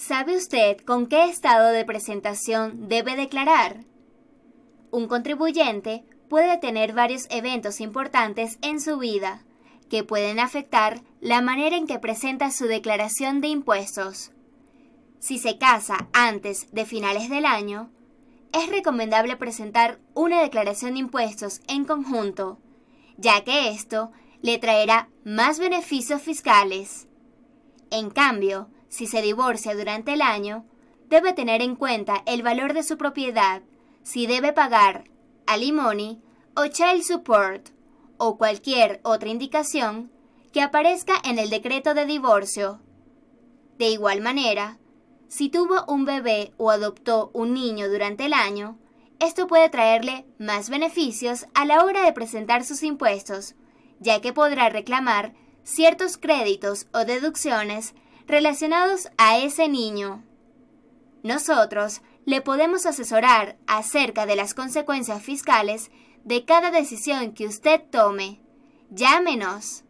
¿Sabe usted con qué estado de presentación debe declarar? Un contribuyente puede tener varios eventos importantes en su vida que pueden afectar la manera en que presenta su declaración de impuestos. Si se casa antes de finales del año, es recomendable presentar una declaración de impuestos en conjunto, ya que esto le traerá más beneficios fiscales. En cambio, si se divorcia durante el año, debe tener en cuenta el valor de su propiedad, si debe pagar alimony o child support o cualquier otra indicación que aparezca en el decreto de divorcio. De igual manera, si tuvo un bebé o adoptó un niño durante el año, esto puede traerle más beneficios a la hora de presentar sus impuestos, ya que podrá reclamar ciertos créditos o deducciones relacionados a ese niño. Nosotros le podemos asesorar acerca de las consecuencias fiscales de cada decisión que usted tome. Llámenos